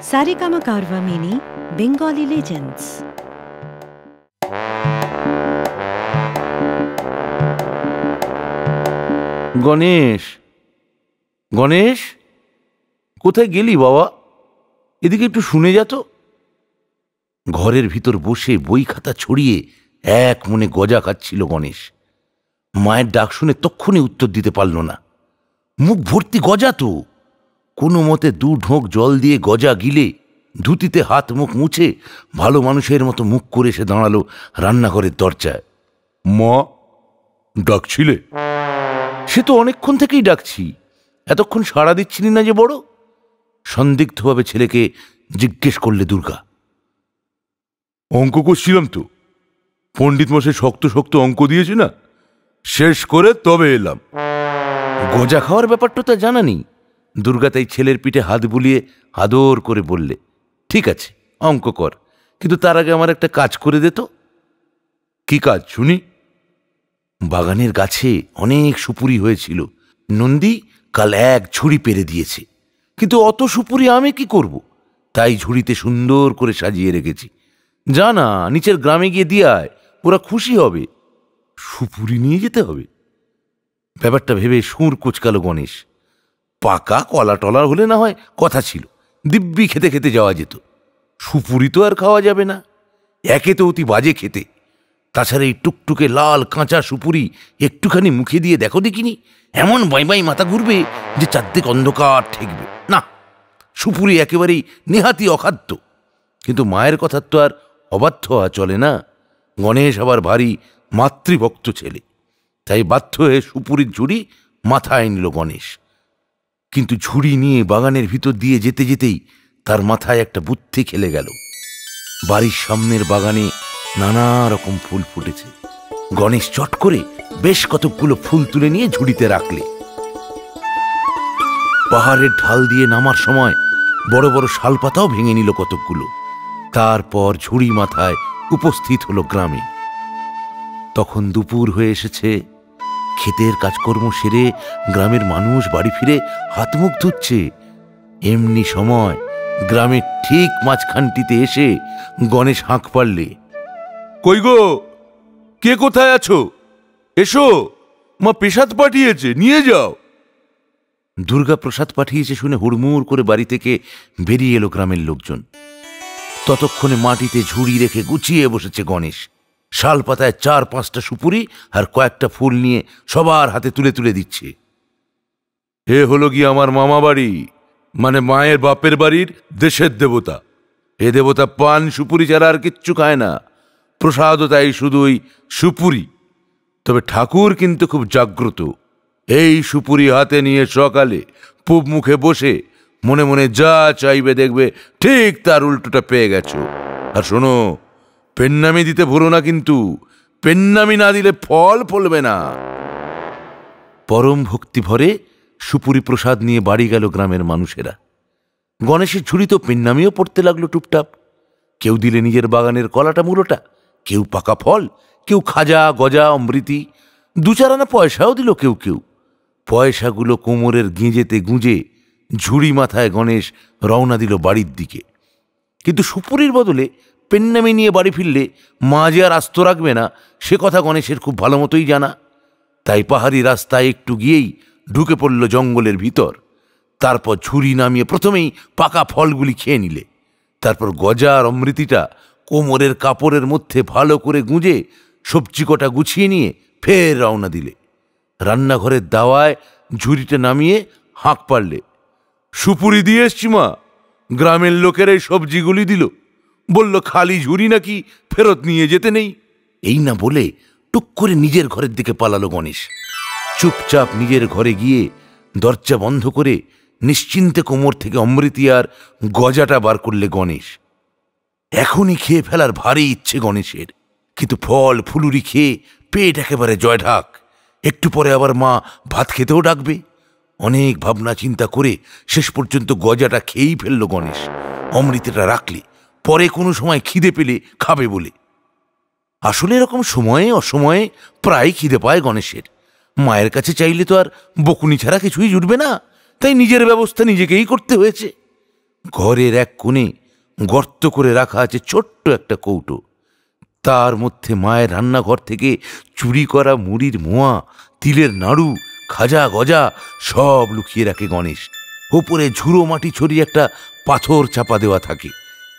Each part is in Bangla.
Sarigama Karwa Mini, Bengali Legends. Ganesh Ganesh কোথায় গেলি বাবা এদিকে একটু শুনে যা তো ঘরের ভিতর বসে বই খাতা ছড়িয়ে এক মনে গজা খাচ্ছিল গণেশ মায়ের ডাক শুনে তক্ষণে উত্তর দিতে পারল না মুখ ভর্তি গজা তো কোনো মতে দু ঢোঁক জল দিয়ে গজা গিলে ধুতিতে হাত মুখ মুছে ভালো মানুষের মতো মুখ করে এসে দাঁড়ালো রান্নাঘরের দরজায় মা ডাকছিলে সে তো অনেকক্ষণ থেকেই ডাকছি এতক্ষণ সাড়া দিচ্ছিলি না যে বড় সন্দিগ্ধভাবে ছেলেকে জিজ্ঞেস করলে দুর্গা অঙ্ক করছিলাম তো পণ্ডিত মশাই শক্ত শক্ত অঙ্ক দিয়েছি না শেষ করে তবে এলাম গজা খাওয়ার ব্যাপারটা তো জানা নেই দুর্গা তাই ছেলের পিঠে হাত বুলিয়ে আদর করে বললে ঠিক আছে অঙ্ক কর কিন্তু তার আগে আমার একটা কাজ করে দে তো কি কাজ শুনি বাগানের গাছে অনেক সুপুরি হয়েছিল নন্দী কাল এক ঝুড়ি পেরে দিয়েছে কিন্তু অত সুপুরি আমি কি করব। তাই ঝুড়িতে সুন্দর করে সাজিয়ে রেখেছি জানা নিচের গ্রামে গিয়ে দিয়ে ওরা খুশি হবে সুপুরি নিয়ে যেতে হবে ব্যাপারটা ভেবে সুর কুচকালো গণেশ পাকা কলা টলার হলে না হয় কথা ছিল দিব্যি খেতে খেতে যাওয়া যেত সুপুরি তো আর খাওয়া যাবে না একে তো অতি বাজে খেতে তাছাড়া এই টুকটুকে লাল কাঁচা সুপুরি একটুখানি মুখে দিয়ে দেখো দেখিনি এমন বাই মাথা ঘুরবে যে চারদিক অন্ধকার ঠেকবে না সুপুরি একেবারেই নেহাতি অখাদ্য কিন্তু মায়ের কথার তো আর অবাধ্য হওয়া চলে না গণেশ আবার ভারী মাতৃভক্ত ছেলে তাই বাধ্য হয়ে সুপুরির ঝুড়ি মাথায় নিল গণেশ কিন্তু ঝুড়ি নিয়ে বাগানের ভিতর দিয়ে যেতে যেতেই তার মাথায় একটা বুদ্ধি খেলে গেল বাড়ির সামনের বাগানে নানা রকম ফুল ফুটেছে গণেশ চট করে বেশ কতকগুলো ফুল তুলে নিয়ে ঝুড়িতে রাখলে পাহাড়ের ঢাল দিয়ে নামার সময় বড় বড় শালপাতাও ভেঙে নিল কতকগুলো তারপর ঝুড়ি মাথায় উপস্থিত হলো গ্রামে তখন দুপুর হয়ে এসেছে ক্ষেতের কাজকর্ম সেরে গ্রামের মানুষ বাড়ি ফিরে হাত মুখ ধুচ্ছে এমনি সময় গ্রামের ঠিক মাঝখানটিতে এসে গণেশ হাঁক পারলে কই গো কে কোথায় আছো এসো মা পেশাদ পাঠিয়েছে নিয়ে যাও দুর্গা প্রসাদ পাঠিয়েছে শুনে হুড়মুড় করে বাড়ি থেকে বেরিয়ে এলো গ্রামের লোকজন ততক্ষণে মাটিতে ঝুড়ি রেখে গুছিয়ে বসেছে গণেশ শাল পাতায় চার পাঁচটা সুপুরি আর কয়েকটা ফুল নিয়ে সবার হাতে তুলে তুলে দিচ্ছে এ হলো গিয়ে আমার মামা বাড়ি মানে মায়ের বাপের বাড়ির দেশের দেবতা এ দেবতা পান সুপুরি ছাড়া আর কিচ্ছু খায় না প্রসাদও তাই শুধুই সুপুরি তবে ঠাকুর কিন্তু খুব জাগ্রত এই সুপুরি হাতে নিয়ে সকালে পূব মুখে বসে মনে মনে যা চাইবে দেখবে ঠিক তার উল্টোটা পেয়ে গেছো আর শোনো পেন্নামি দিতে ভুলো না কিন্তু পেন্নামি না দিলে ফল ফলবে না পরম ভক্তি ভরে সুপুরি প্রসাদ নিয়ে বাড়ি গেল গ্রামের মানুষেরা গণেশের ঝুড়ি তো পেন্নামিও পড়তে লাগলো টুপটাপ কেউ দিলে নিজের বাগানের কলাটা মূলটা কেউ পাকা ফল কেউ খাজা গজা অমৃতি দু চারানা পয়সাও দিল কেউ কেউ পয়সাগুলো কোমরের গেঁজেতে গুঁজে ঝুড়ি মাথায় গণেশ রওনা দিল বাড়ির দিকে কিন্তু সুপুরির বদলে পেন নামে নিয়ে বাড়ি ফিরলে মা যে আর আস্ত রাখবে না সে কথা গণেশের খুব ভালো মতোই জানা তাই পাহাড়ি রাস্তায় একটু গিয়েই ঢুকে পড়ল জঙ্গলের ভিতর তারপর ঝুড়ি নামিয়ে প্রথমেই পাকা ফলগুলি খেয়ে নিলে তারপর গজা আর অমৃতিটা কোমরের কাপড়ের মধ্যে ভালো করে গুঁজে সবজি কটা গুছিয়ে নিয়ে ফের রওনা দিলে রান্নাঘরের দাওয়ায় ঝুড়িটা নামিয়ে হাঁক পারলে সুপুরি দিয়ে এসছি মা গ্রামের লোকের এই সবজিগুলি দিল বলল খালি ঝুড়ি নাকি ফেরত নিয়ে যেতে নেই এই না বলে টুক করে নিজের ঘরের দিকে পালালো গণেশ চুপচাপ নিজের ঘরে গিয়ে দরজা বন্ধ করে নিশ্চিন্তে কোমর থেকে অমৃতি আর গজাটা বার করলে গণেশ এখনই খেয়ে ফেলার ভারী ইচ্ছে গণেশের কিন্তু ফল ফুলুরি খেয়ে পেট একেবারে জয় ঢাক একটু পরে আবার মা ভাত খেতেও ডাকবে অনেক ভাবনা চিন্তা করে শেষ পর্যন্ত গজাটা খেয়েই ফেলল গণেশ অমৃতটা রাখলে পরে কোনো সময় খিদে পেলে খাবে বলে আসলে এরকম সময়ে অসময়ে প্রায় খিদে পায় গণেশের মায়ের কাছে চাইলে তো আর বকুনি ছাড়া কিছুই জুটবে না তাই নিজের ব্যবস্থা নিজেকেই করতে হয়েছে ঘরের এক কোণে গর্ত করে রাখা আছে ছোট্ট একটা কৌটো তার মধ্যে মায়ের রান্নাঘর থেকে চুরি করা মুড়ির মোয়া তিলের নাড়ু খাজা গজা সব লুকিয়ে রাখে গণেশ ওপরে ঝুড়ো মাটি ছড়িয়ে একটা পাথর চাপা দেওয়া থাকে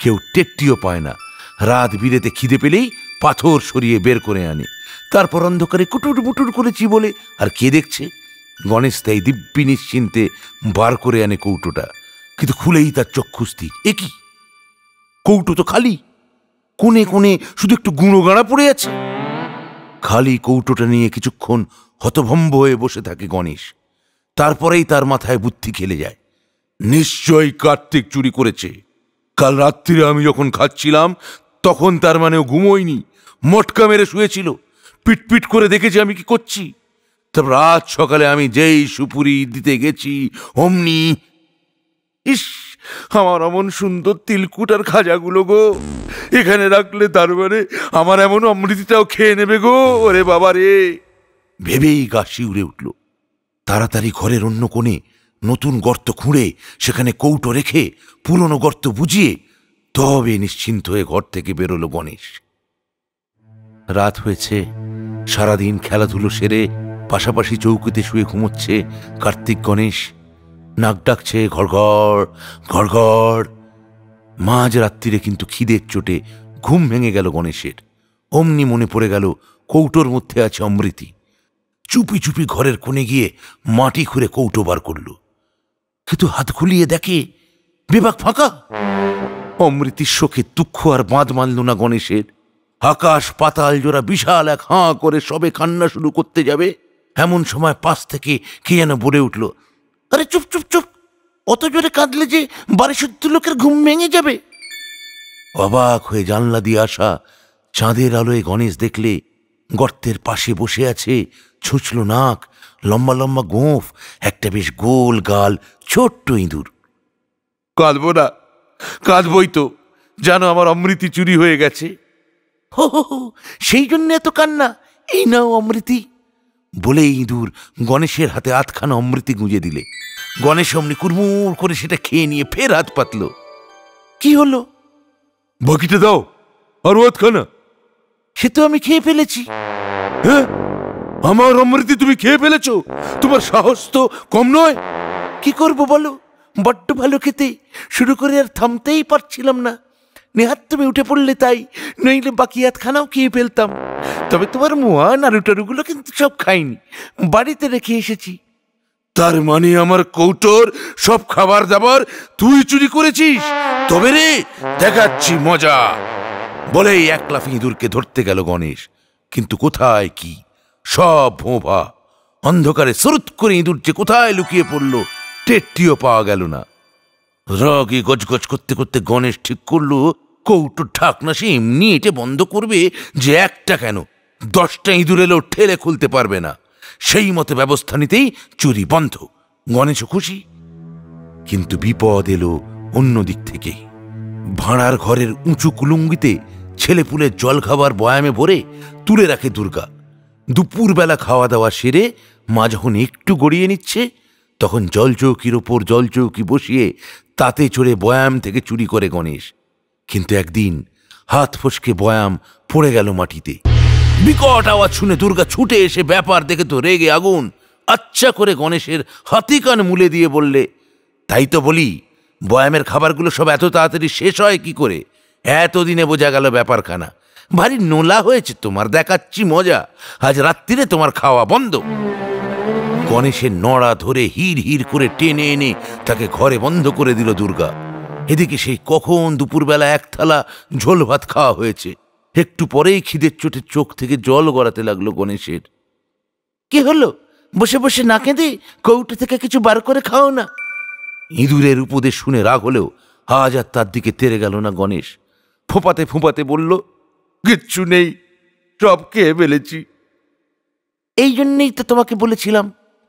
কেউ টেট্টিও পায় না রাত বিরেতে খিদে পেলেই পাথর সরিয়ে বের করে আনে তারপর অন্ধকারে কুটুর মুটুর করেছি বলে আর কে দেখছে গণেশ তাই দিব্যি নিশ্চিন্তে বার করে আনে কৌটোটা কিন্তু খুলেই তার চক্ষু স্থির এ কি কৌটো তো খালি কোনে কোণে শুধু একটু গুঁড়ো গাঁড়া পড়ে আছে খালি কৌটোটা নিয়ে কিছুক্ষণ হতভম্ব হয়ে বসে থাকে গণেশ তারপরেই তার মাথায় বুদ্ধি খেলে যায় নিশ্চয়ই কার্তিক চুরি করেছে কাল রাত্রিরে আমি যখন খাচ্ছিলাম তখন তার মানে ও ঘুমোয়নি মটকা মেরে শুয়েছিল পিটপিট করে দেখেছি আমি কি করছি তারপর রাত সকালে আমি যেই সুপুরি দিতে গেছি অমনি ইস আমার অমন সুন্দর তিলকুট আর খাজাগুলো গো এখানে রাখলে তারপরে মানে আমার এমন অমৃতিটাও খেয়ে নেবে গো ওরে বাবা রে ভেবেই গাছি উড়ে উঠল তাড়াতাড়ি ঘরের অন্য কোণে নতুন গর্ত খুঁড়ে সেখানে কৌটো রেখে পুরনো গর্ত বুঝিয়ে তবে নিশ্চিন্ত হয়ে ঘর থেকে বেরোলো গণেশ রাত হয়েছে সারাদিন খেলাধুলো সেরে পাশাপাশি চৌকিতে শুয়ে ঘুমোচ্ছে কার্তিক গণেশ নাক ডাকছে ঘরঘর ঘড়ঘড় মাঝ রাত্রিরে কিন্তু খিদের চোটে ঘুম ভেঙে গেল গণেশের অমনি মনে পড়ে গেল কৌটোর মধ্যে আছে অমৃতি চুপি চুপি ঘরের কোণে গিয়ে মাটি খুঁড়ে কৌটো বার করলো কিন্তু হাত খুলিয়ে দেখে বিভাগ ফাঁকা অমৃতির শোকে দুঃখ আর বাঁধ মানল না গণেশের আকাশ পাতাল জোড়া বিশাল এক হাঁ করে সবে কান্না শুরু করতে যাবে এমন সময় পাশ থেকে কে যেন বলে উঠল আরে চুপ চুপ চুপ অত জোরে কাঁদলে যে বাড়ি সত্যি লোকের ঘুম ভেঙে যাবে অবাক হয়ে জানলা দিয়ে আসা চাঁদের আলোয় গণেশ দেখলে গর্তের পাশে বসে আছে ছুঁচলো নাক লম্বা লম্বা গোঁফ একটা বেশ গোল গাল ছোট্ট ইঁদুর কাঁদবো না কাঁদবই তো জানো আমার অমৃতি চুরি হয়ে গেছে হো হো সেই জন্য এত কান্না এই নাও অমৃতি বলে ইঁদুর গণেশের হাতে আতখানা অমৃতি গুঁজে দিলে গণেশ অমনি কুরমুর করে সেটা খেয়ে নিয়ে ফের হাত পাতল কি হলো বাকিটা দাও আর আধখানা সে তো আমি খেয়ে ফেলেছি হ্যাঁ আমার অমৃতি তুমি খেয়ে ফেলেছ তোমার সাহস তো কম নয় কি করব বলো বড্ড ভালো খেতে শুরু করে আর থামতেই পারছিলাম না নেহাত তুমি উঠে পড়লে তাই নইলে বাকি খানাও খেয়ে ফেলতাম তবে তোমার মোয়া নাড়ুটারুগুলো কিন্তু সব খাইনি বাড়িতে রেখে এসেছি তার মানে আমার কৌটোর সব খাবার দাবার তুই চুরি করেছিস তবে রে দেখাচ্ছি মজা বলেই এক লাফ ইঁদুরকে ধরতে গেল গণেশ কিন্তু কোথায় কি সব ভোঁভা অন্ধকারে স্রোত করে ইঁদুর যে কোথায় লুকিয়ে পড়ল টেটটিও পাওয়া গেল না রগি গজগজ করতে করতে গণেশ ঠিক করলো কৌটোর ঢাকনা সে এমনি এটে বন্ধ করবে যে একটা কেন দশটা ইঁদুর এলেও ঠেলে খুলতে পারবে না সেই মতো ব্যবস্থা নিতেই চুরি বন্ধ গণেশও খুশি কিন্তু বিপদ এলো অন্য দিক থেকেই ভাঁড়ার ঘরের উঁচু কুলুঙ্গিতে ছেলেপুলে জল খাবার বয়ামে ভরে তুলে রাখে দুর্গা দুপুরবেলা খাওয়া দাওয়া সেরে মা যখন একটু গড়িয়ে নিচ্ছে তখন জলচৌকির ওপর জলচৌকি বসিয়ে তাতে চড়ে বয়াম থেকে চুরি করে গণেশ কিন্তু একদিন হাত ফসকে বয়াম পড়ে গেল মাটিতে বিকট আওয়াজ শুনে দুর্গা ছুটে এসে ব্যাপার দেখে তো রেগে আগুন আচ্ছা করে গণেশের হাতি কান মুলে দিয়ে বললে তাই তো বলি বয়ামের খাবারগুলো সব এত তাড়াতাড়ি শেষ হয় কি করে এতদিনে বোঝা গেল ব্যাপারখানা ভারী নোলা হয়েছে তোমার দেখাচ্ছি মজা আজ রাত্রিরে তোমার খাওয়া বন্ধ গণেশের নড়া ধরে হির হির করে টেনে এনে তাকে ঘরে বন্ধ করে দিল দুর্গা এদিকে সেই কখন দুপুরবেলা এক থালা ঝোল ভাত খাওয়া হয়েছে একটু পরেই খিদের চোটে চোখ থেকে জল গড়াতে লাগলো গণেশের কি হলো বসে বসে না কেঁদে কৌটে থেকে কিছু বার করে খাও না ইঁদুরের উপদেশ শুনে রাগ হলেও আজ আর তার দিকে তেরে গেল না গণেশ ফোপাতে ফোপাতে বলল কিচ্ছু নেই সব খেয়ে ফেলেছি এই জন্যেই তো তোমাকে বলেছিলাম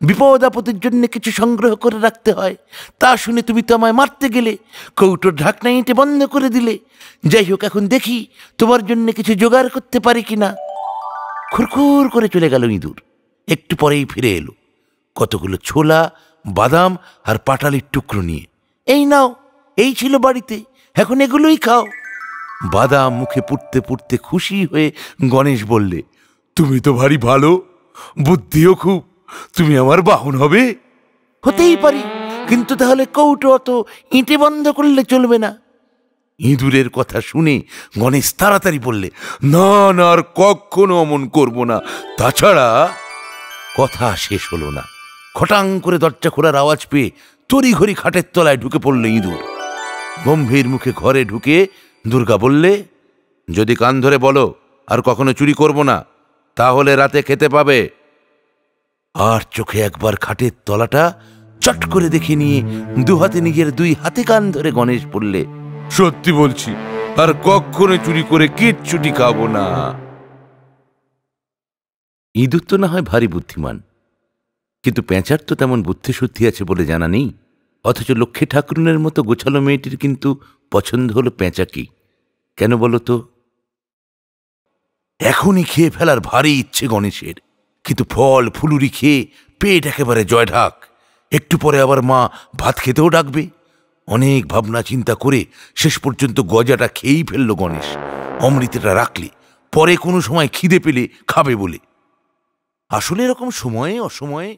বিপদ আপদের জন্য কিছু সংগ্রহ করে রাখতে হয় তা শুনে তুমি তো আমায় মারতে গেলে কৌটোর ঢাকনা এঁটে বন্ধ করে দিলে যাই হোক এখন দেখি তোমার জন্য কিছু জোগাড় করতে পারি কি না খুরখুর করে চলে গেল ইঁদুর একটু পরেই ফিরে এলো কতগুলো ছোলা বাদাম আর পাটালির টুকরো নিয়ে এই নাও এই ছিল বাড়িতে এখন এগুলোই খাও বাদাম মুখে পুড়তে পুড়তে খুশি হয়ে গণেশ বললে তুমি তো ভারী ভালো বুদ্ধিও খুব তুমি আমার বাহন হবে হতেই পারি কিন্তু তাহলে কৌটো অত ইঁটে বন্ধ করলে চলবে না ইঁদুরের কথা শুনে গণেশ তাড়াতাড়ি বললে না না আর কখনো অমন করব না তাছাড়া কথা শেষ হলো না খটাং করে দরজা খোলার আওয়াজ পেয়ে ঘড়ি খাটের তলায় ঢুকে পড়ল ইঁদুর গম্ভীর মুখে ঘরে ঢুকে দুর্গা বললে যদি কান ধরে বলো আর কখনো চুরি করব না তাহলে রাতে খেতে পাবে আর চোখে একবার খাটের তলাটা চট করে দেখে নিয়ে দু হাতে নিজের দুই হাতে কান ধরে গণেশ বললে সত্যি বলছি আর কখনো চুরি করে কিচ্ছুটি খাবো না ইঁদুর তো না হয় ভারী বুদ্ধিমান কিন্তু প্যাঁচার তো তেমন বুদ্ধি সত্যি আছে বলে জানা নেই অথচ লক্ষ্মী ঠাকুরনের মতো গোছালো মেয়েটির কিন্তু পছন্দ হলো পেঁচাকি কেন বলো তো এখনই খেয়ে ফেলার ভারী ইচ্ছে গণেশের কিন্তু ফল ফুলুরি খেয়ে পেট একেবারে জয় ঢাক একটু পরে আবার মা ভাত খেতেও ডাকবে অনেক ভাবনা চিন্তা করে শেষ পর্যন্ত গজাটা খেয়েই ফেললো গণেশ অমৃতটা রাখলে পরে কোনো সময় খিদে পেলে খাবে বলে আসলে এরকম সময়ে অসময়ে